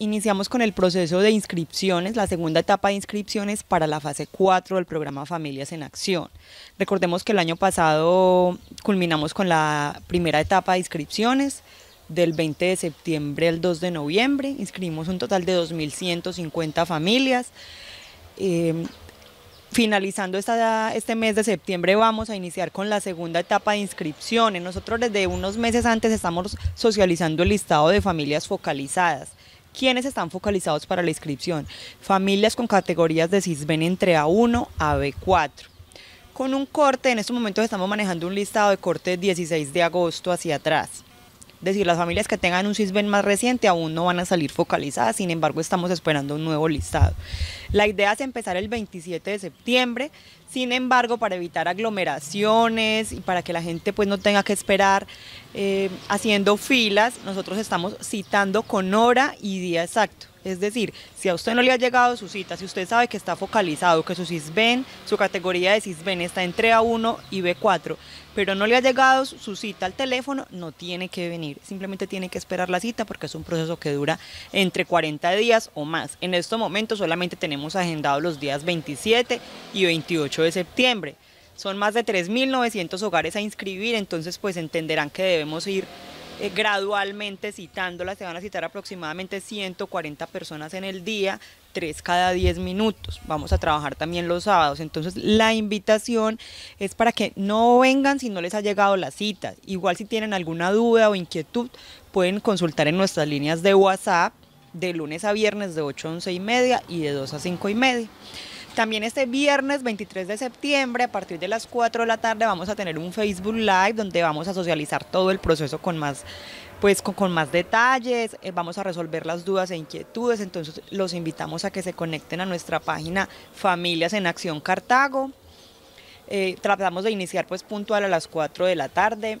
Iniciamos con el proceso de inscripciones, la segunda etapa de inscripciones para la fase 4 del programa Familias en Acción. Recordemos que el año pasado culminamos con la primera etapa de inscripciones del 20 de septiembre al 2 de noviembre. Inscribimos un total de 2.150 familias. Eh, finalizando este mes de septiembre vamos a iniciar con la segunda etapa de inscripciones. Nosotros desde unos meses antes estamos socializando el listado de familias focalizadas ¿Quiénes están focalizados para la inscripción? Familias con categorías de CISBEN entre A1 a B4. Con un corte, en estos momentos estamos manejando un listado de corte 16 de agosto hacia atrás. Es decir, las familias que tengan un CISBEN más reciente aún no van a salir focalizadas, sin embargo estamos esperando un nuevo listado. La idea es empezar el 27 de septiembre, sin embargo para evitar aglomeraciones y para que la gente pues no tenga que esperar, eh, haciendo filas, nosotros estamos citando con hora y día exacto. Es decir, si a usted no le ha llegado su cita, si usted sabe que está focalizado, que su CISBEN, su categoría de CISBEN está entre A1 y B4, pero no le ha llegado su cita al teléfono, no tiene que venir, simplemente tiene que esperar la cita porque es un proceso que dura entre 40 días o más. En estos momentos solamente tenemos agendados los días 27 y 28 de septiembre. Son más de 3.900 hogares a inscribir, entonces pues entenderán que debemos ir eh, gradualmente citándolas. Se van a citar aproximadamente 140 personas en el día, tres cada 10 minutos. Vamos a trabajar también los sábados. Entonces la invitación es para que no vengan si no les ha llegado la cita. Igual si tienen alguna duda o inquietud, pueden consultar en nuestras líneas de WhatsApp de lunes a viernes de 8 a 11 y media y de 2 a 5 y media. También este viernes 23 de septiembre, a partir de las 4 de la tarde, vamos a tener un Facebook Live donde vamos a socializar todo el proceso con más pues con, más detalles, eh, vamos a resolver las dudas e inquietudes, entonces los invitamos a que se conecten a nuestra página Familias en Acción Cartago. Eh, tratamos de iniciar pues puntual a las 4 de la tarde.